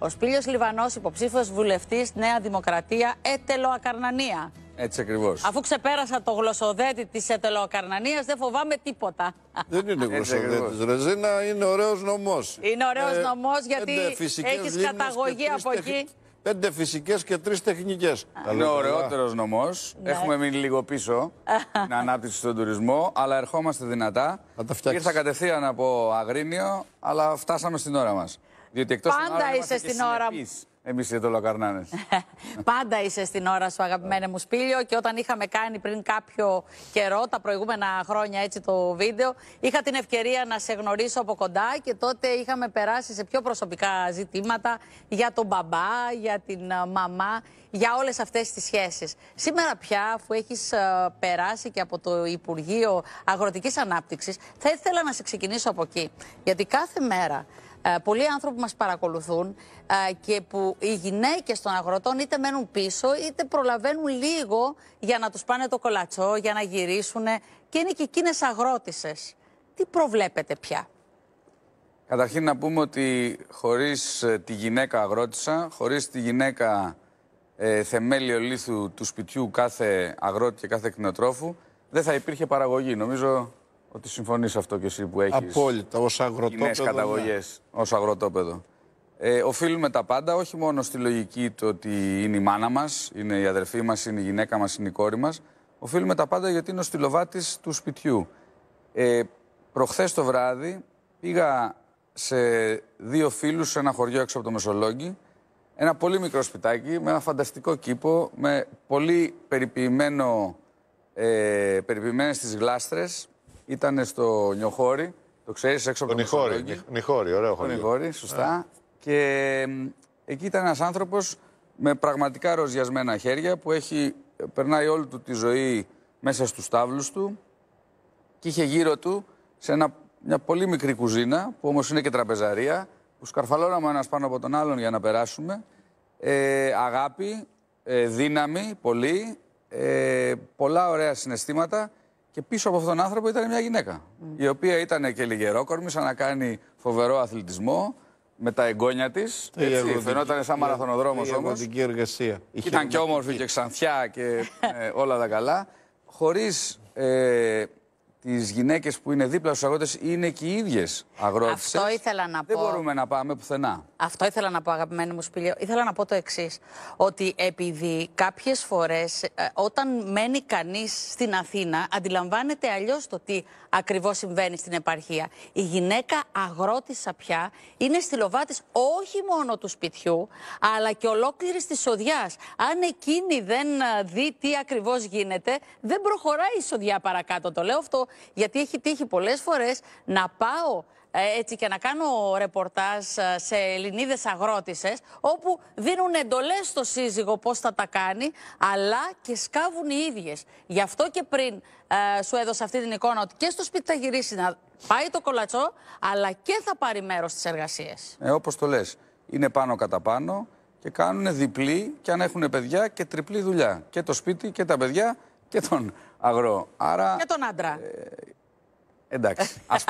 Ο Σπίλιος Λιβανός, υποψήφιος βουλευτής Νέα Δημοκρατία, Έτελο Ακαρνανία. Έτσι ακριβώς. Αφού ξεπέρασα το γλωσσοδέτη της έτελοκαρνανία, δεν φοβάμαι τίποτα. Δεν είναι γλωσσοδέτη, Ρεζίνα, είναι ωραίος νομός. Είναι ωραίος ε, νομός γιατί έχει καταγωγή από εκεί. Πέντε φυσικές και τρεις τεχνικές. Είναι ο ωραιότερο νομός. Ναι. Έχουμε μείνει λίγο πίσω. την ανάπτυξη στον τουρισμό, αλλά ερχόμαστε δυνατά. Ήρθα κατευθείαν από Αγρίνιο, αλλά φτάσαμε στην ώρα μας. Διότι εκτός Πάντα ώρα, είσαι στην ώρα. Εμεί οι λακαρνάνες. Πάντα είσαι στην ώρα σου, αγαπημένο μου Σπίλιο. Και όταν είχαμε κάνει πριν κάποιο καιρό, τα προηγούμενα χρόνια, έτσι το βίντεο, είχα την ευκαιρία να σε γνωρίσω από κοντά και τότε είχαμε περάσει σε πιο προσωπικά ζητήματα για τον μπαμπά, για την ε, μαμά, για όλες αυτές τις σχέσεις. Σήμερα πια, αφού έχεις ε, περάσει και από το Υπουργείο Αγροτικής Ανάπτυξης, θα ήθελα να σε ξεκινήσω από εκεί. Γιατί κάθε μέρα ε, πολλοί άνθρωποι μας παρακολουθούν ε, και που οι γυναίκες των αγροτών είτε μένουν πίσω είτε προλαβαίνουν λίγο για να τους πάνε το κολατσό, για να γυρίσουν και είναι και εκείνες αγρότησες. Τι προβλέπετε πια. Καταρχήν να πούμε ότι χωρίς ε, τη γυναίκα αγρότησα, χωρίς τη γυναίκα ε, θεμέλιο λίθου του σπιτιού κάθε αγρότη και κάθε κτηνοτρόφου, δεν θα υπήρχε παραγωγή. Νομίζω ότι συμφωνείς αυτό και εσύ που έχεις. Απόλυτα, ως αγροτόπεδο. Ναι. καταγωγές, ως αγροτόπεδο. Ε, οφείλουμε τα πάντα, όχι μόνο στη λογική του ότι είναι η μάνα μας, είναι η αδερφή μας, είναι η γυναίκα μας, είναι η κόρη μας. Οφείλουμε τα πάντα γιατί είναι ο στυλοβάτης του σπιτιού. Ε, Προχθές το βράδυ πήγα σε δύο φίλους σε ένα χωριό έξω από το Μεσολόγγι. Ένα πολύ μικρό σπιτάκι με ένα φανταστικό κήπο, με πολύ περιποιημένο, ε, περιποιημένες τις γλάστρες, ήταν στο Νιοχώρι, το ξέρεις έξω από το Νιχώρι. Νιχώρι, ωραίο χωρί. Νιχώρι, σωστά. Και εκεί ήταν ένας άνθρωπος με πραγματικά ροζιασμένα χέρια που έχει, περνάει όλη του τη ζωή μέσα στους τάβλους του και είχε γύρω του σε μια πολύ μικρή κουζίνα που όμως είναι και τραπεζαρία που σκαρφαλώναμε ένας πάνω από τον άλλον για να περάσουμε ε, αγάπη, ε, δύναμη, πολύ ε, πολλά ωραία συναισθήματα και πίσω από αυτόν τον άνθρωπο ήταν μια γυναίκα. Η οποία ήταν και λιγερόκορμη, σαν να κάνει φοβερό αθλητισμό με τα εγγόνια της. Φαινόταν σαν μαραθωνοδρόμο όμω. Η εργασία. Ήταν και όμορφη και ξανθιά και ε, όλα τα καλά. Χωρίς ε, τις γυναίκες που είναι δίπλα στους αγρότε είναι και οι ίδιες αγρότησες. Αυτό ήθελα να πω. Δεν μπορούμε να πάμε πουθενά. Αυτό ήθελα να πω, αγαπημένο μου σπίλιο. Ήθελα να πω το εξής. Ότι επειδή κάποιες φορές ε, όταν μένει κανείς στην Αθήνα, αντιλαμβάνεται αλλιώς το τι ακριβώς συμβαίνει στην επαρχία. Η γυναίκα αγρότησα πια είναι στυλοβάτη όχι μόνο του σπιτιού, αλλά και ολόκληρης της οδειά. Αν εκείνη δεν ε, δει τι ακριβώς γίνεται, δεν προχωράει η σοδιά παρακάτω. Το λέω αυτό γιατί έχει τύχει πολλές φορές να πάω ε, έτσι και να κάνω ρεπορτάζ ε, σε Ελληνίδες αγρότησες όπου δίνουν εντολές στο σύζυγο πώς θα τα κάνει αλλά και σκάβουν οι ίδιες. Γι' αυτό και πριν ε, σου έδωσα αυτή την εικόνα ότι και στο σπίτι θα γυρίσει να πάει το κολατσό αλλά και θα πάρει μέρος στις εργασίες. Ε, όπως το λες, είναι πάνω κατά πάνω και κάνουν διπλή και αν έχουν παιδιά και τριπλή δουλειά. Και το σπίτι και τα παιδιά και τον αγρό. Άρα, και τον άντρα. Ε, εντάξει. ας,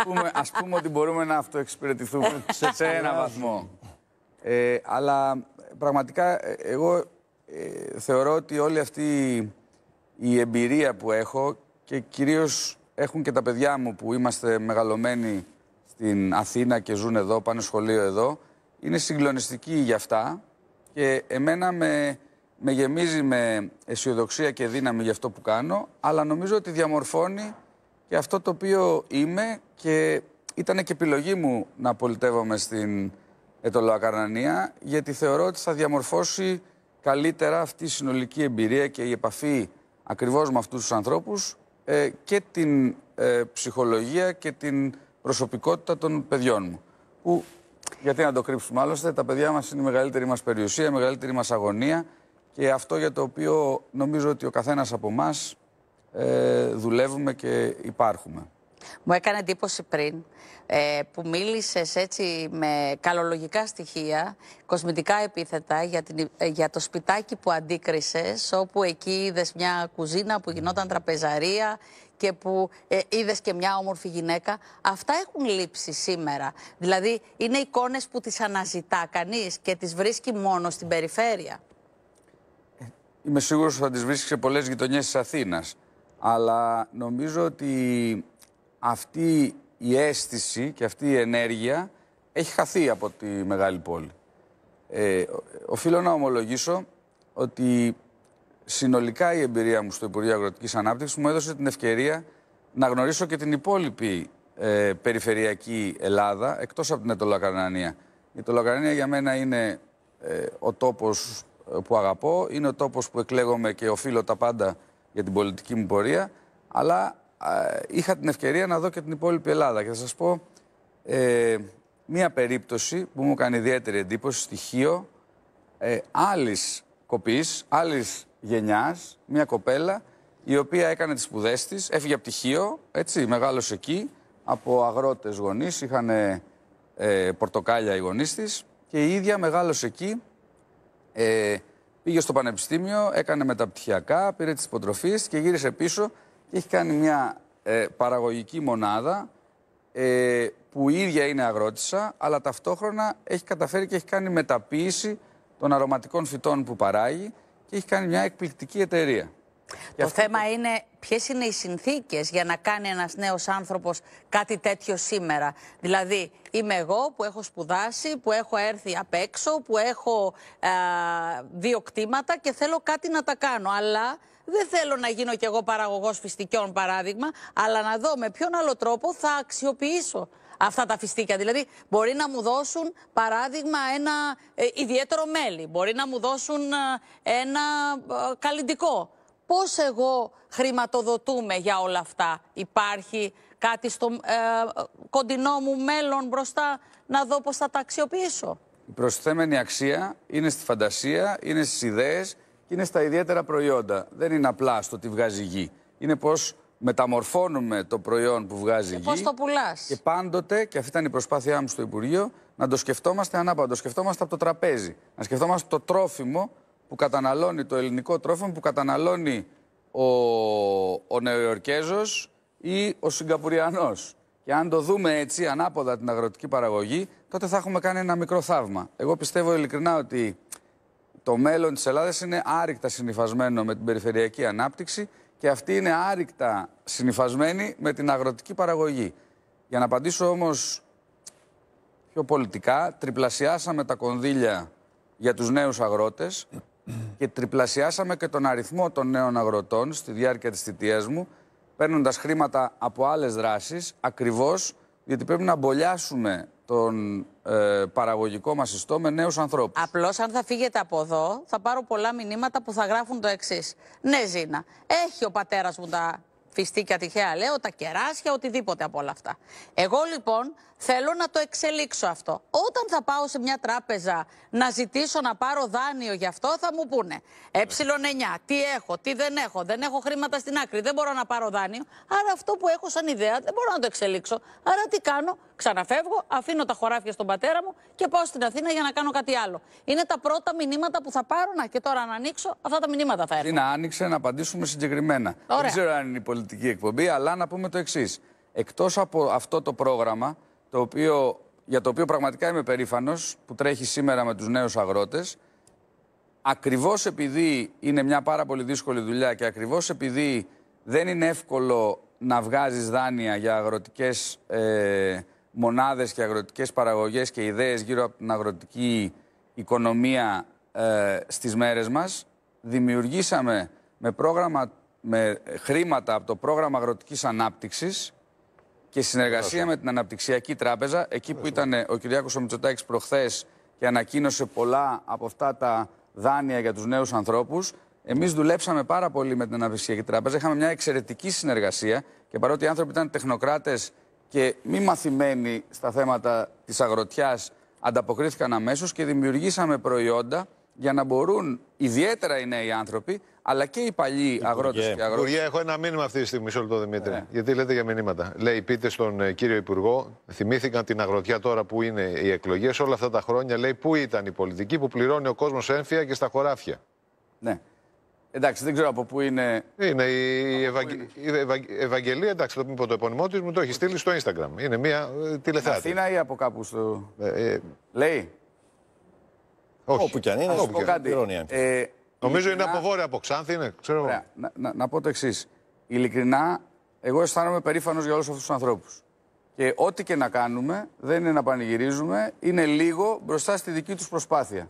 πούμε, ότι μπορούμε να αυτοεξυπηρετηθούμε ε, σε ένα βαθμό. Ε, αλλά πραγματικά εγώ θεωρώ ότι όλη αυτή η εμπειρία που έχω και κυρίως έχουν και τα παιδιά μου που είμαστε μεγαλωμένοι στην Αθήνα και ζουν εδώ, πάνε σχολείο εδώ, είναι συγκλονιστική για αυτά και εμένα με με γεμίζει με αισιοδοξία και δύναμη για αυτό που κάνω, αλλά νομίζω ότι διαμορφώνει και αυτό το οποίο είμαι και ήταν και επιλογή μου να πολιτεύομαι στην Ετωλοακαρνανία, γιατί θεωρώ ότι θα διαμορφώσει καλύτερα αυτή η συνολική εμπειρία και η επαφή ακριβώς με αυτούς τους ανθρώπους ε, και την ε, ψυχολογία και την προσωπικότητα των παιδιών μου. Που, γιατί να το κρύψουμε άλλωστε, τα παιδιά μας είναι η μεγαλύτερη μας περιουσία, η μεγαλύτερη μας αγωνία, και αυτό για το οποίο νομίζω ότι ο καθένας από εμάς ε, δουλεύουμε και υπάρχουμε. Μου έκανε εντύπωση πριν ε, που μίλησες έτσι με καλολογικά στοιχεία, κοσμητικά επίθετα για, ε, για το σπιτάκι που αντίκρισες, όπου εκεί είδες μια κουζίνα που γινόταν τραπεζαρία και που ε, είδες και μια όμορφη γυναίκα. Αυτά έχουν λείψει σήμερα. Δηλαδή είναι εικόνες που τις αναζητά κανείς και τις βρίσκει μόνο στην περιφέρεια. Είμαι σίγουρος ότι θα τις βρίσκει σε πολλές γειτονιές της Αθήνας. Αλλά νομίζω ότι αυτή η αίσθηση και αυτή η ενέργεια έχει χαθεί από τη μεγάλη πόλη. Ε, οφείλω να ομολογήσω ότι συνολικά η εμπειρία μου στο Υπουργείο Αγροτικής Ανάπτυξης μου έδωσε την ευκαιρία να γνωρίσω και την υπόλοιπη ε, περιφερειακή Ελλάδα εκτός από την Ετωλοκαρνανία. Η Ετωλοκαρνανία για μένα είναι ε, ο τόπος που αγαπώ, είναι ο τόπος που εκλέγομαι και οφείλω τα πάντα για την πολιτική μου πορεία, αλλά είχα την ευκαιρία να δω και την υπόλοιπη Ελλάδα. Και θα σας πω ε, μία περίπτωση που μου κάνει ιδιαίτερη εντύπωση, στοιχείο ε, άλλης κοπής, άλλης γενιάς, μία κοπέλα, η οποία έκανε τις σπουδές της, έφυγε από πτυχίο, έτσι, μεγάλωσε εκεί, από αγρότες γονείς, είχαν ε, πορτοκάλια οι γονείς της και η ίδια μεγάλωσε εκεί, ε, πήγε στο πανεπιστήμιο, έκανε μεταπτυχιακά, πήρε τις υποτροφίες και γύρισε πίσω και έχει κάνει μια ε, παραγωγική μονάδα ε, που η ίδια είναι αγρότησα, αλλά ταυτόχρονα έχει καταφέρει και έχει κάνει μεταποίηση των αρωματικών φυτών που παράγει και έχει κάνει μια εκπληκτική εταιρεία. Το θέμα είναι ποιες είναι οι συνθήκες για να κάνει ένας νέος άνθρωπος κάτι τέτοιο σήμερα. Δηλαδή, είμαι εγώ που έχω σπουδάσει, που έχω έρθει απ' έξω, που έχω δύο κτήματα και θέλω κάτι να τα κάνω. Αλλά δεν θέλω να γίνω κι εγώ παραγωγός φιστικιών, παράδειγμα, αλλά να δω με ποιον άλλο τρόπο θα αξιοποιήσω αυτά τα φιστίκια. Δηλαδή, μπορεί να μου δώσουν, παράδειγμα, ένα ε, ιδιαίτερο μέλι. Μπορεί να μου δώσουν ε, ένα ε, καλλιντικό πώς εγώ χρηματοδοτούμε για όλα αυτά. Υπάρχει κάτι στο ε, κοντινό μου μέλλον μπροστά να δω πώς θα τα αξιοποιήσω. Η προσθέμενη αξία είναι στη φαντασία, είναι στις ιδέες και είναι στα ιδιαίτερα προϊόντα. Δεν είναι απλά στο τι βγάζει γη. Είναι πώς μεταμορφώνουμε το προϊόν που βγάζει και γη. Πώς το πουλάς. Και πάντοτε, και αυτή ήταν η προσπάθειά μου στο Υπουργείο, να το σκεφτόμαστε ανάπαντο. να το σκεφτόμαστε από το τραπέζι. Να σκεφτόμαστε το τρόφιμο που καταναλώνει το ελληνικό τρόφιμο που καταναλώνει ο, ο Νεοϊορκέζος ή ο Συγκαπουριανός. Και αν το δούμε έτσι ανάποδα την αγροτική παραγωγή, τότε θα έχουμε κάνει ένα μικρό θαύμα. Εγώ πιστεύω ειλικρινά ότι το μέλλον της Ελλάδας είναι άρρηκτα συνυφασμένο με την περιφερειακή ανάπτυξη και αυτή είναι άρρηκτα συνυφασμένη με την αγροτική παραγωγή. Για να απαντήσω όμως πιο πολιτικά, τριπλασιάσαμε τα κονδύλια για τους νέους αγρότες, και τριπλασιάσαμε και τον αριθμό των νέων αγροτών στη διάρκεια της θητείας μου, παίρνοντας χρήματα από άλλες δράσεις, ακριβώς γιατί πρέπει να μπολιάσουμε τον ε, παραγωγικό μας ιστό με νέους ανθρώπους. Απλώς αν θα φύγετε από εδώ θα πάρω πολλά μηνύματα που θα γράφουν το εξής. Ναι Ζήνα, έχει ο πατέρας μου τα φιστίκια τυχαία λέω, τα κεράσια, οτιδήποτε από όλα αυτά. Εγώ λοιπόν Θέλω να το εξελίξω αυτό. Όταν θα πάω σε μια τράπεζα να ζητήσω να πάρω δάνειο γι' αυτό, θα μου πούνε Ε9, τι έχω, τι δεν έχω, δεν έχω χρήματα στην άκρη, δεν μπορώ να πάρω δάνειο. Άρα αυτό που έχω σαν ιδέα δεν μπορώ να το εξελίξω. Άρα τι κάνω, ξαναφεύγω, αφήνω τα χωράφια στον πατέρα μου και πάω στην Αθήνα για να κάνω κάτι άλλο. Είναι τα πρώτα μηνύματα που θα πάρω. Να και τώρα να ανοίξω, αυτά τα μηνύματα θα έρθουν. να άνοιξε να απαντήσουμε συγκεκριμένα. Δεν ξέρω αν είναι η πολιτική εκπομπή, αλλά να πούμε το εξής. Εκτός από αυτό το πρόγραμμα το οποίο, για το οποίο πραγματικά είμαι περήφανος, που τρέχει σήμερα με τους νέους αγρότες. Ακριβώς επειδή είναι μια πάρα πολύ δύσκολη δουλειά και ακριβώς επειδή δεν είναι εύκολο να βγάζεις δάνεια για αγροτικές ε, μονάδες και αγροτικές παραγωγές και ιδέες γύρω από την αγροτική οικονομία ε, στις μέρες μας, δημιουργήσαμε με, πρόγραμμα, με χρήματα από το πρόγραμμα αγροτικής ανάπτυξης και συνεργασία με την Αναπτυξιακή Τράπεζα, εκεί που ήταν ε, ο Κυριάκος Μητσοτάκης προχθές και ανακοίνωσε πολλά από αυτά τα δάνεια για τους νέους ανθρώπους. Εμείς δουλέψαμε πάρα πολύ με την Αναπτυξιακή Τράπεζα, είχαμε μια εξαιρετική συνεργασία και παρότι οι άνθρωποι ήταν τεχνοκράτες και μη μαθημένοι στα θέματα της αγροτιάς, ανταποκρίθηκαν αμέσως και δημιουργήσαμε προϊόντα για να μπορούν ιδιαίτερα οι νέοι άνθρωποι αλλά και οι παλιοί αγρότες και αγρότες. Υπουργέ, έχω ένα μήνυμα αυτή τη στιγμή, όλο το Δημήτρη. Ναι. Γιατί λέτε για μηνύματα. Λέει, πείτε στον ε, κύριο Υπουργό, θυμήθηκαν την αγροτιά τώρα που είναι οι εκλογές, όλα αυτά τα χρόνια λέει πού ήταν η πολιτική που πληρώνει ο κόσμος έμφυα και στα χωράφια. Ναι. Εντάξει, δεν ξέρω από πού είναι. Είναι η, Ευαγγελία, εντάξει, το πω το επώνυμό της, μου το έχει στείλει στο Instagram. Είναι μια ε, τηλεθεάτη. Αθήνα ή από κάπου στο. Ε, ε... Λέει. Όχι. Όπου κι αν είναι, να πω κάτι. Ε, Νομίζω ειλικρινά... είναι από βόρεια, από Ξάνθη, είναι. Ξέρω εγώ. Να, να, να, πω το εξής. Ειλικρινά, εγώ αισθάνομαι περήφανος για όλους αυτούς τους ανθρώπους. Και ό,τι και να κάνουμε, δεν είναι να πανηγυρίζουμε, είναι λίγο μπροστά στη δική τους προσπάθεια.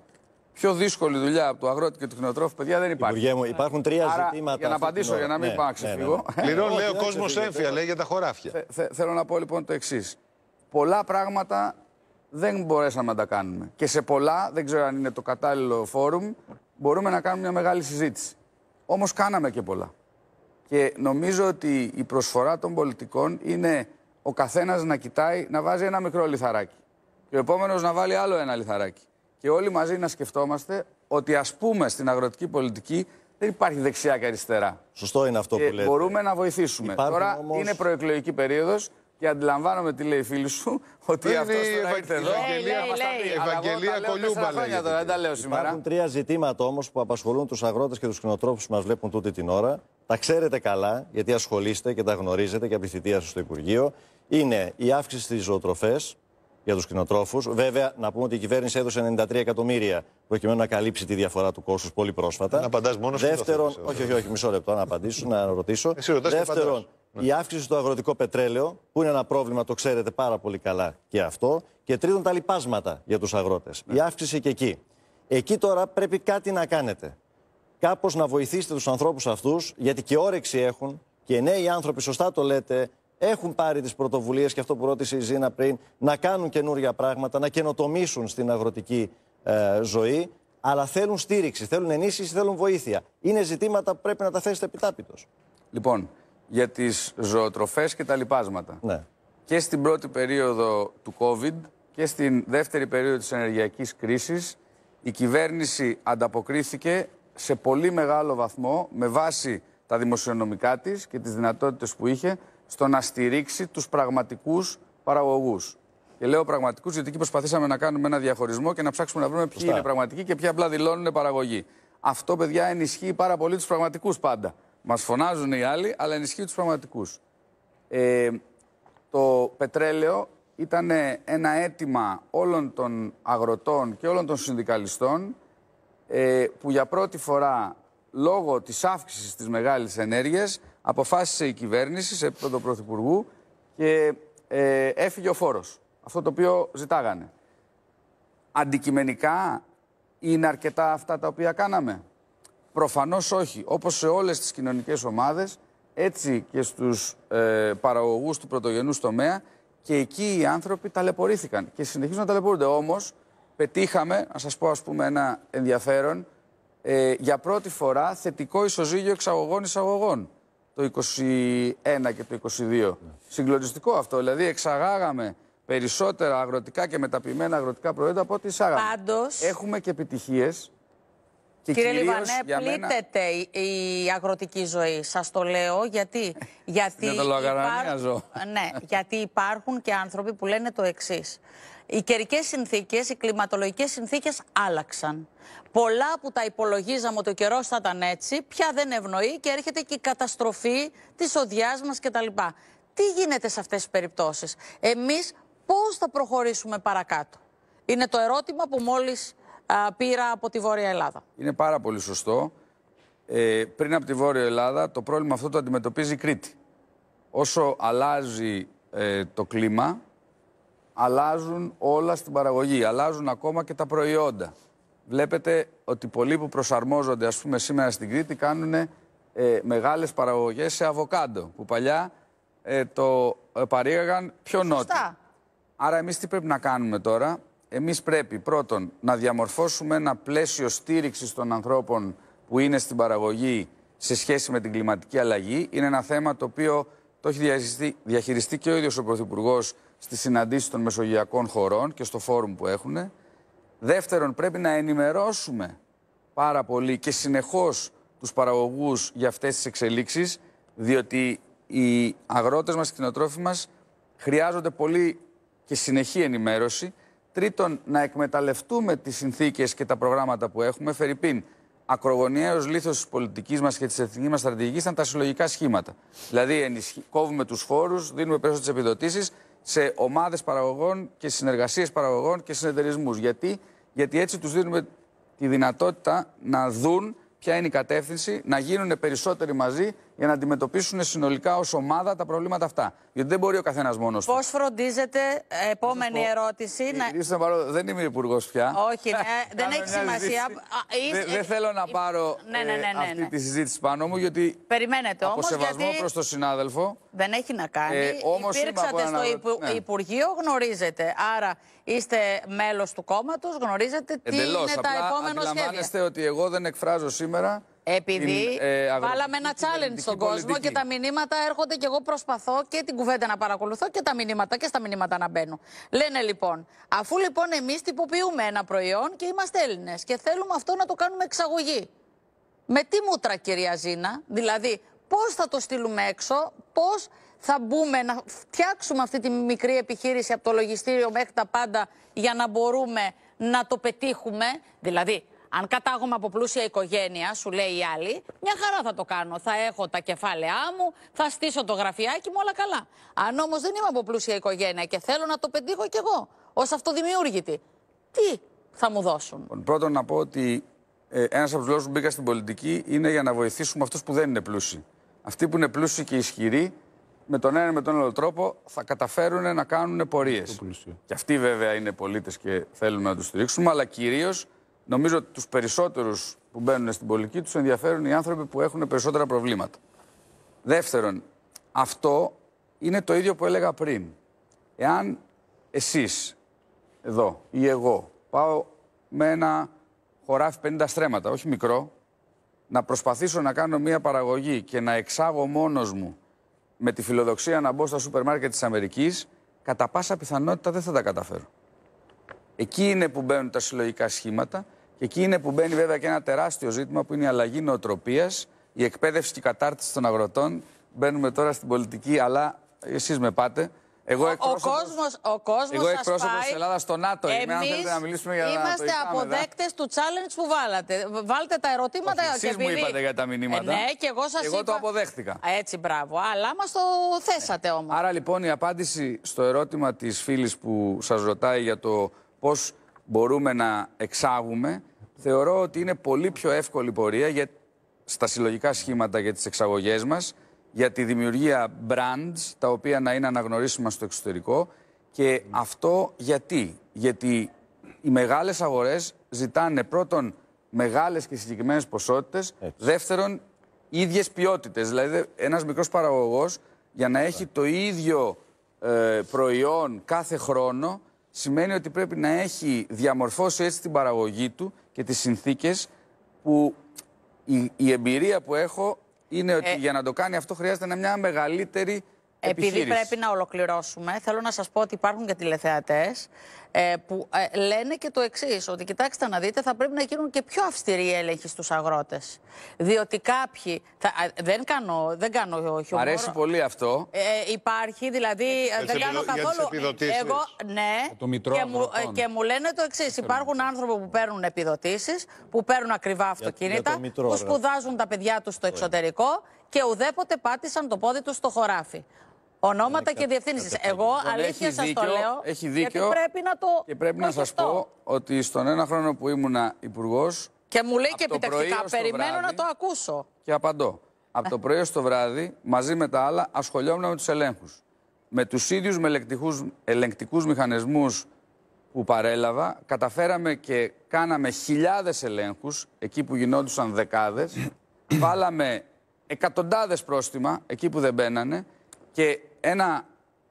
Πιο δύσκολη δουλειά από το αγρότη και του κτηνοτρόφου, παιδιά, δεν υπάρχει. Υπουργέ μου, υπάρχουν τρία Άρα, ζητήματα. Για να απαντήσω, για να μην ναι, πάω να ξεφύγω. Ναι, ναι. λέει ο κόσμο έμφυα, λέει για τα χωράφια. Θε, θε, θέλω να πω λοιπόν το εξής. Πολλά πράγματα δεν μπορέσαμε να τα κάνουμε. Και σε πολλά, δεν ξέρω αν είναι το κατάλληλο φόρουμ, μπορούμε να κάνουμε μια μεγάλη συζήτηση. Όμως κάναμε και πολλά. Και νομίζω ότι η προσφορά των πολιτικών είναι ο καθένας να κοιτάει να βάζει ένα μικρό λιθαράκι. Και ο επόμενος να βάλει άλλο ένα λιθαράκι. Και όλοι μαζί να σκεφτόμαστε ότι, ας πούμε, στην αγροτική πολιτική δεν υπάρχει δεξιά και αριστερά. Σωστό είναι αυτό που λέτε. Μπορούμε να βοηθήσουμε. Τώρα είναι προεκλογική περίοδος. Και αντιλαμβάνομαι τι λέει η φίλη σου, ότι αυτός τώρα ήρθε εδώ. Ευαγγελία, Ευαγγελία Κολιούμπα λέει. Τώρα, δεν τα λέω σήμερα. Υπάρχουν τρία ζητήματα όμως που απασχολούν τους αγρότες και τους κοινοτρόφου που μας βλέπουν τούτη την ώρα. Τα ξέρετε καλά, γιατί ασχολείστε και τα γνωρίζετε και από τη θητεία σας στο Υπουργείο. Είναι η αύξηση στις ζωοτροφές, για τους κτηνοτρόφους. Βέβαια, να πούμε ότι η κυβέρνηση έδωσε 93 εκατομμύρια προκειμένου να καλύψει τη διαφορά του κόστους πολύ πρόσφατα. Να απαντάς μόνος Δεύτερον, όχι, όχι, όχι, μισό λεπτό να απαντήσω, να ρωτήσω. Δεύτερον, ναι. η αύξηση στο αγροτικό πετρέλαιο, που είναι ένα πρόβλημα, το ξέρετε πάρα πολύ καλά και αυτό. Και τρίτον, τα λοιπάσματα για τους αγρότες. Ναι. Η αύξηση και εκεί. Εκεί τώρα πρέπει κάτι να κάνετε. Κάπως να βοηθήσετε τους ανθρώπους αυτούς, γιατί και όρεξη έχουν και νέοι ναι, άνθρωποι, σωστά το λέτε, έχουν πάρει τις πρωτοβουλίες και αυτό που ρώτησε η Ζήνα πριν, να κάνουν καινούργια πράγματα, να καινοτομήσουν στην αγροτική ε, ζωή. Αλλά θέλουν στήριξη, θέλουν ενίσχυση, θέλουν βοήθεια. Είναι ζητήματα που πρέπει να τα θέσετε επιτάπητος. Λοιπόν, για τις ζωοτροφές και τα λοιπάσματα. Ναι. Και στην πρώτη περίοδο του COVID και στην δεύτερη περίοδο της ενεργειακής κρίσης η κυβέρνηση ανταποκρίθηκε σε πολύ μεγάλο βαθμό με βάση τα δημοσιονομικά της και τις δυνατότητες που είχε στο να στηρίξει τους πραγματικούς παραγωγούς. Και λέω πραγματικούς, γιατί εκεί προσπαθήσαμε να κάνουμε ένα διαχωρισμό και να ψάξουμε να βρούμε ποιοι Φωστά. είναι πραγματικοί και ποιοι απλά δηλώνουν παραγωγή. Αυτό, παιδιά, ενισχύει πάρα πολύ τους πραγματικούς πάντα. Μας φωνάζουν οι άλλοι, αλλά ενισχύει τους πραγματικούς. Ε, το πετρέλαιο ήταν ένα αίτημα όλων των αγροτών και όλων των συνδικαλιστών ε, που για πρώτη φορά λόγω της αύξησης της μεγάλης ενέργειας αποφάσισε η κυβέρνηση σε επίπεδο Πρωθυπουργού και ε, έφυγε ο φόρος. Αυτό το οποίο ζητάγανε. Αντικειμενικά είναι αρκετά αυτά τα οποία κάναμε. Προφανώς όχι. Όπως σε όλες τις κοινωνικές ομάδες, έτσι και στους ε, του πρωτογενούς τομέα και εκεί οι άνθρωποι ταλαιπωρήθηκαν και συνεχίζουν να ταλαιπωρούνται. Όμως πετύχαμε, να σας πω ένα ενδιαφέρον, ε, για πρώτη φορά θετικό ισοζύγιο εξαγωγών-εισαγωγών το 21 και το 22. Συγκλονιστικό αυτό. Δηλαδή, εξαγάγαμε περισσότερα αγροτικά και μεταποιημένα αγροτικά προϊόντα από ό,τι εισάγαμε. Πάντως... Έχουμε και επιτυχίες. Κύριε Λιβανέ, πλήττεται η αγροτική ζωή. Σας το λέω γιατί. γιατί υπάρχουν... ζω. ναι, γιατί υπάρχουν και άνθρωποι που λένε το εξής. Οι καιρικές συνθήκες, οι κλιματολογικές συνθήκες άλλαξαν. Πολλά που τα υπολογίζαμε ότι ο καιρός θα ήταν έτσι, πια δεν ευνοεί και έρχεται και η καταστροφή της οδειά μα κτλ. Τι γίνεται σε αυτές τις περιπτώσεις, Εμείς πώς θα προχωρήσουμε παρακάτω, Είναι το ερώτημα που μόλις πήρα από τη Βόρεια Ελλάδα. Είναι πάρα πολύ σωστό. Ε, πριν από τη Βόρεια Ελλάδα, το πρόβλημα αυτό το αντιμετωπίζει η Κρήτη. Όσο αλλάζει ε, το κλίμα, αλλάζουν όλα στην παραγωγή. Αλλάζουν ακόμα και τα προϊόντα βλέπετε ότι πολλοί που προσαρμόζονται, ας πούμε, σήμερα στην Κρήτη κάνουν ε, μεγάλες παραγωγές σε αβοκάντο, που παλιά ε, το ε, παρήγαγαν πιο νότια. Άρα εμείς τι πρέπει να κάνουμε τώρα. Εμείς πρέπει πρώτον να διαμορφώσουμε ένα πλαίσιο στήριξης των ανθρώπων που είναι στην παραγωγή σε σχέση με την κλιματική αλλαγή. Είναι ένα θέμα το οποίο το έχει διαχειριστεί, διαχειριστεί και ο ίδιος ο Πρωθυπουργός στις συναντήσεις των μεσογειακών χωρών και στο φόρουμ που έχουν. Δεύτερον, πρέπει να ενημερώσουμε πάρα πολύ και συνεχώς τους παραγωγούς για αυτές τις εξελίξεις, διότι οι αγρότες μας, οι κοινοτρόφοι μας, χρειάζονται πολύ και συνεχή ενημέρωση. Τρίτον, να εκμεταλλευτούμε τις συνθήκες και τα προγράμματα που έχουμε. Φερρυπίν, ακρογωνιαίος λίθος της πολιτικής μας και της εθνικής μας στρατηγικής ήταν τα συλλογικά σχήματα. Δηλαδή, κόβουμε τους φόρους, δίνουμε περισσότερες επιδοτήσεις, σε ομάδες παραγωγών και συνεργασίες παραγωγών και συνεταιρισμούς. Γιατί? Γιατί έτσι τους δίνουμε τη δυνατότητα να δουν ποια είναι η κατεύθυνση, να γίνουν περισσότεροι μαζί για να αντιμετωπίσουν συνολικά ως ομάδα τα προβλήματα αυτά. Γιατί δεν μπορεί ο καθένας μόνος του. Πώς φροντίζετε, ε, επόμενη πω, φροντιζετε επομενη ερώτηση... ερωτηση Να... Πάρω, δεν είμαι υπουργός πια. Όχι, ναι, δεν έχει σημασία. Δεν θέλω να πάρω ναι, ναι, ε, ναι, ναι αυτή ναι. τη συζήτηση πάνω μου, γιατί. Περιμένετε όμως. γιατί... προς τον συνάδελφο. Δεν έχει να κάνει. Ε, όμως Υπήρξατε στο Υπουργείο, γνωρίζετε. Άρα είστε μέλος του κόμματος, γνωρίζετε τι είναι τα επόμενα σχέδια. Αντιλαμβάνεστε ότι εγώ δεν εκφράζω σήμερα. Επειδή ε, βάλαμε ένα challenge στον κόσμο και τα μηνύματα έρχονται και εγώ προσπαθώ και την κουβέντα να παρακολουθώ και τα μηνύματα και στα μηνύματα να μπαίνω. Λένε λοιπόν, αφού λοιπόν εμείς τυποποιούμε ένα προϊόν και είμαστε Έλληνες και θέλουμε αυτό να το κάνουμε εξαγωγή. Με τι μούτρα, κυρία Ζήνα, δηλαδή πώς θα το στείλουμε έξω, πώς θα μπούμε να φτιάξουμε αυτή τη μικρή επιχείρηση από το λογιστήριο μέχρι τα πάντα για να μπορούμε να το πετύχουμε. Δηλαδή, αν κατάγομαι από πλούσια οικογένεια, σου λέει η άλλη, μια χαρά θα το κάνω. Θα έχω τα κεφάλαιά μου, θα στήσω το γραφιάκι μου, όλα καλά. Αν όμως δεν είμαι από πλούσια οικογένεια και θέλω να το πετύχω κι εγώ, ως αυτοδημιούργητη, τι θα μου δώσουν. Λοιπόν, πρώτον, να πω ότι ε, ένας από τους λόγους που μπήκα στην πολιτική είναι για να βοηθήσουμε αυτούς που δεν είναι πλούσιοι. Αυτοί που είναι πλούσιοι και ισχυροί, με τον ένα με τον άλλο τρόπο θα καταφέρουν να κάνουν πορείε. Και αυτοί βέβαια είναι πολίτες και θέλουμε να τους στηρίξουμε, αλλά κυρίως Νομίζω ότι τους περισσότερους που μπαίνουν στην πολιτική τους ενδιαφέρουν οι άνθρωποι που έχουν περισσότερα προβλήματα. Δεύτερον, αυτό είναι το ίδιο που έλεγα πριν. Εάν εσείς, εδώ ή εγώ, πάω με ένα χωράφι 50 στρέμματα, όχι μικρό, να προσπαθήσω να κάνω μια παραγωγή και να εξάγω μόνος μου με τη φιλοδοξία να μπω στα σούπερ μάρκετ της Αμερικής, κατά πάσα πιθανότητα δεν θα τα καταφέρω. Εκεί είναι που μπαίνουν τα συλλογικά σχήματα και εκεί είναι που μπαίνει βέβαια και ένα τεράστιο ζήτημα που είναι η αλλαγή νοοτροπίας, η εκπαίδευση και η κατάρτιση των αγροτών. Μπαίνουμε τώρα στην πολιτική, αλλά εσείς με πάτε. Εγώ ο, εκπρόσωπος, ο κόσμος, ο στο ΝΑΤΟ εμείς είμαι, αν θέλετε να μιλήσουμε για είμαστε αποδέκτε αποδέκτες του challenge που βάλατε. Βάλτε τα ερωτήματα Όχι, εσείς μου είπατε για τα μηνύματα. Ε, ναι, και εγώ σας εγώ το αποδέχτηκα. Έτσι, μπράβο. Αλλά μας το θέσατε όμως. Άρα λοιπόν η απάντηση στο ερώτημα της φίλης που σας ρωτάει για το πώς μπορούμε να εξάγουμε, θεωρώ ότι είναι πολύ πιο εύκολη πορεία για, στα συλλογικά σχήματα για τις εξαγωγές μας, για τη δημιουργία brands, τα οποία να είναι αναγνωρίσιμα στο εξωτερικό. Και αυτό γιατί. Γιατί οι μεγάλες αγορές ζητάνε πρώτον μεγάλες και συγκεκριμένες ποσότητες, δεύτερον ίδιες ποιότητες. Δηλαδή ένας μικρός παραγωγός για να έχει το ίδιο ε, προϊόν κάθε χρόνο σημαίνει ότι πρέπει να έχει διαμορφώσει έτσι την παραγωγή του και τις συνθήκες που η, η εμπειρία που έχω είναι ότι ε. για να το κάνει αυτό χρειάζεται μια μεγαλύτερη επειδή πρέπει να ολοκληρώσουμε, θέλω να σας πω ότι υπάρχουν και τηλεθεατές ε, που ε, λένε και το εξής: Ότι κοιτάξτε να δείτε, θα πρέπει να γίνουν και πιο αυστηροί έλεγχοι στους αγρότες. Διότι κάποιοι. Θα, δεν κάνω, δεν κάνω χιουμόρο. αρέσει πολύ αυτό. Ε, ε υπάρχει, δηλαδή. δεν κάνω καθόλου. Εγώ, ναι. Το και, αγροτών. μου, και μου λένε το εξής: Υπάρχουν άνθρωποι που παίρνουν επιδοτήσεις, που παίρνουν ακριβά αυτοκίνητα, για, που σπουδάζουν τα παιδιά τους στο εξωτερικό και ουδέποτε πάτησαν το πόδι τους στο χωράφι. Ονόματα και διευθύνσεις. Εγώ αλήθεια σας το λέω. Έχει δίκιο. Γιατί πρέπει να το. Και πρέπει να σας πω ότι στον ένα χρόνο που ήμουνα υπουργός. Και μου λέει και επιτακτικά. Περιμένω να το ακούσω. Και απαντώ. Από το πρωί στο βράδυ, μαζί με τα άλλα, ασχολιόμουν με τους ελέγχους. Με τους ίδιους ελεγκτικούς μηχανισμούς που παρέλαβα, καταφέραμε και κάναμε χιλιάδες ελέγχους εκεί που γινόντουσαν δεκάδες. Βάλαμε εκατοντάδες πρόστιμα εκεί που δεν μπαίνανε και ένα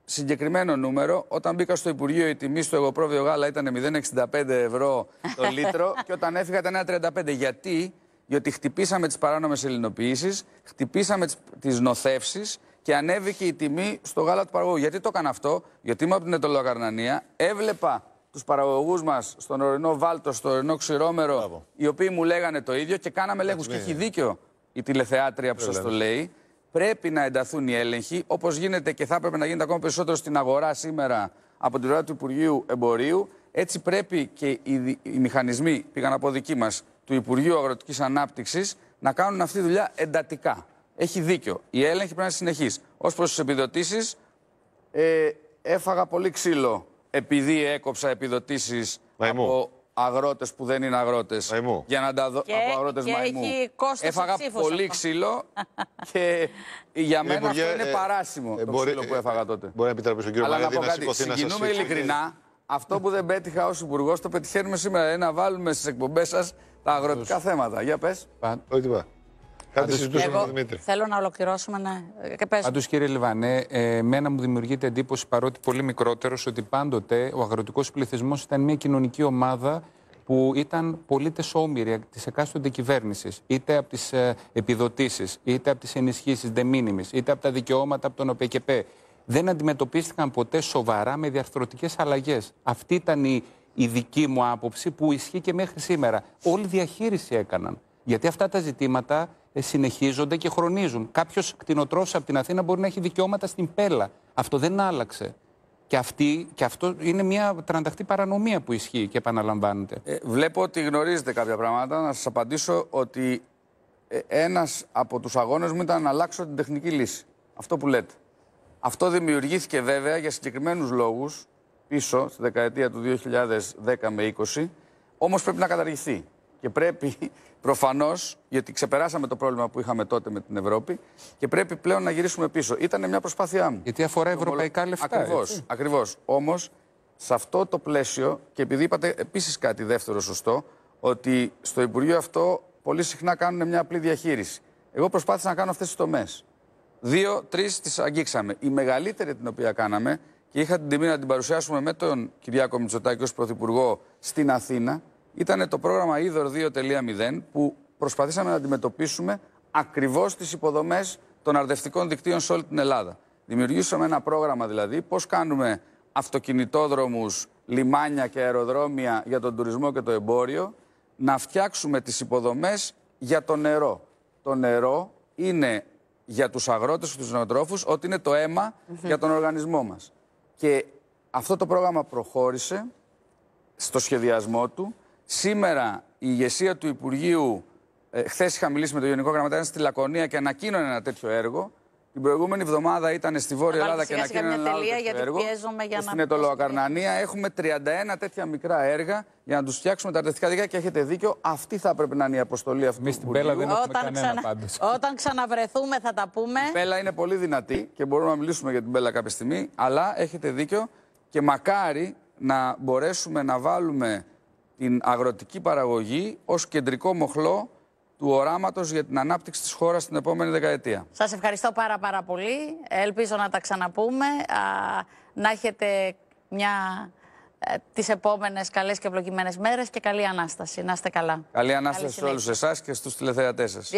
συγκεκριμένο νούμερο. Όταν μπήκα στο Υπουργείο, η τιμή στο εγωπρόβιο γάλα ήταν 0,65 ευρώ το λίτρο και όταν έφυγα ήταν 1,35. Γιατί? Γιατί χτυπήσαμε τις παράνομες ελληνοποιήσεις, χτυπήσαμε τις νοθεύσεις και ανέβηκε η τιμή στο γάλα του παραγωγού. Γιατί το έκανα αυτό, Γιατί είμαι από την Ετωλοκαρνανία, έβλεπα τους παραγωγούς μας στον ορεινό βάλτο, στο ορεινό ξηρόμερο, οι οποίοι μου λέγανε το ίδιο και κάναμε λέγου. Και έχει δίκιο η τηλεθεάτρια που σας το λέει. Πρέπει να ενταθούν οι έλεγχοι, όπως γίνεται και θα έπρεπε να γίνεται ακόμα περισσότερο στην αγορά σήμερα από την ώρα του Υπουργείου Εμπορίου. Έτσι πρέπει και οι, μηχανισμοί, πήγαν από δική μας, του Υπουργείου Αγροτικής Ανάπτυξης να κάνουν αυτή τη δουλειά εντατικά. Έχει δίκιο. Η έλεγχοι πρέπει να συνεχείς. Ως προς τις επιδοτήσεις, ε, έφαγα πολύ ξύλο επειδή έκοψα επιδοτήσεις από αγρότες που δεν είναι αγρότες. Ε, για να τα δω και, από αγρότες μαϊμού. έφαγα πολύ ξύλο και για μένα αυτό είναι ε, παράσιμο ε, το ξύλο που έφαγα τότε. Μπορεί να πει ο κύριος Αλλά να, να σηκωθεί Συγκινούμε ειλικρινά. Αυτό που δεν πέτυχα ως υπουργός το πετυχαίνουμε σήμερα. Είναι να βάλουμε στις εκπομπές σας τα αγροτικά θέματα. Για πες. Θα τη συζητούσαμε με τον Δημήτρη. Θέλω να ολοκληρώσουμε να. Ε, Πάντω, κύριε Λιβανέ, ε, εμένα μου δημιουργείται εντύπωση παρότι πολύ μικρότερος ότι πάντοτε ο αγροτικός πληθυσμός ήταν μια κοινωνική ομάδα που ήταν πολίτες όμοιροι της εκάστοτε κυβέρνησης, είτε από τις ε, επιδοτήσεις, είτε από τις ενισχύσεις δεμήνυμη, είτε από τα δικαιώματα από τον ΟΠΕΚΕΠΕ. Δεν αντιμετωπίστηκαν ποτέ σοβαρά με διαρθρωτικές αλλαγές. Αυτή ήταν η, δική μου άποψη που ισχύει και μέχρι σήμερα. Όλη διαχείριση έκαναν. Γιατί αυτά τα ζητήματα ε, συνεχίζονται και χρονίζουν. Κάποιος κτηνοτρό από την Αθήνα μπορεί να έχει δικαιώματα στην Πέλα. Αυτό δεν άλλαξε. Και, αυτή, και αυτό είναι μια τρανταχτή παρανομία που ισχύει και επαναλαμβάνεται. Ε, βλέπω ότι γνωρίζετε κάποια πράγματα. Να σας απαντήσω ότι ε, ένας από τους αγώνες μου ήταν να αλλάξω την τεχνική λύση. Αυτό που λέτε. Αυτό δημιουργήθηκε βέβαια για συγκεκριμένους λόγους πίσω στη δεκαετία του 2010 με 20, όμως πρέπει να καταργηθεί και πρέπει προφανώς, γιατί ξεπεράσαμε το πρόβλημα που είχαμε τότε με την Ευρώπη, και πρέπει πλέον να γυρίσουμε πίσω. Ήταν μια προσπάθειά μου. Γιατί αφορά ευρωπαϊκά λεφτά. Ακριβώς. Όμως, σε αυτό το πλαίσιο, και επειδή είπατε επίσης κάτι δεύτερο σωστό, ότι στο Υπουργείο αυτό πολύ συχνά κάνουν μια απλή διαχείριση. Εγώ προσπάθησα να κάνω αυτές τις τομές. Δύο-τρει τις αγγίξαμε. Η μεγαλύτερη την οποία κάναμε και είχα την τιμή να την παρουσιάσουμε με τον Κυριάκο Μητσοτάκη ως Πρωθυπουργό στην Αθήνα, ήταν το πρόγραμμα EIDOR 2.0 που προσπαθήσαμε να αντιμετωπίσουμε ακριβώς τις υποδομές των αρδευτικών δικτύων σε όλη την Ελλάδα. Δημιουργήσαμε ένα πρόγραμμα δηλαδή πώς κάνουμε αυτοκινητόδρομους, λιμάνια και αεροδρόμια για τον τουρισμό και το εμπόριο, να φτιάξουμε τις υποδομές για το νερό. Το νερό είναι για τους αγρότες και τους νοοτρόφους ότι είναι το αίμα για τον οργανισμό μας. Και αυτό το πρόγραμμα προχώρησε στο σχεδιασμό του. Σήμερα η ηγεσία του Υπουργείου, ε, χθες είχα μιλήσει με τον Γενικό Γραμματέα στη Λακωνία και ανακοίνωνε ένα τέτοιο έργο. Την προηγούμενη εβδομάδα ήταν στη Βόρεια Ελλάδα και ανακοίνωνε ένα άλλο τέτοιο έργο. Για στην Ετωλοακαρνανία έχουμε 31 τέτοια μικρά έργα για να τους φτιάξουμε τα αρνητικά δίκαια και έχετε δίκιο. Αυτή θα πρέπει να είναι η αποστολή αυτή. Εμεί στην Πέλα δεν έχουμε όταν κανένα ξανα... Όταν ξαναβρεθούμε θα τα πούμε. Η Πέλα είναι πολύ δυνατή και μπορούμε να μιλήσουμε για την Πέλα κάποια στιγμή. Αλλά έχετε δίκιο και μακάρι να μπορέσουμε να βάλουμε την αγροτική παραγωγή ως κεντρικό μοχλό του οράματος για την ανάπτυξη της χώρας την επόμενη δεκαετία. Σας ευχαριστώ πάρα πάρα πολύ. Ελπίζω να τα ξαναπούμε. Α, να έχετε μια ε, τις επόμενες καλές και ευλογημένες μέρες και καλή Ανάσταση. Να είστε καλά. Καλή Ανάσταση σε όλους εσάς και στους τηλεθεατές σας.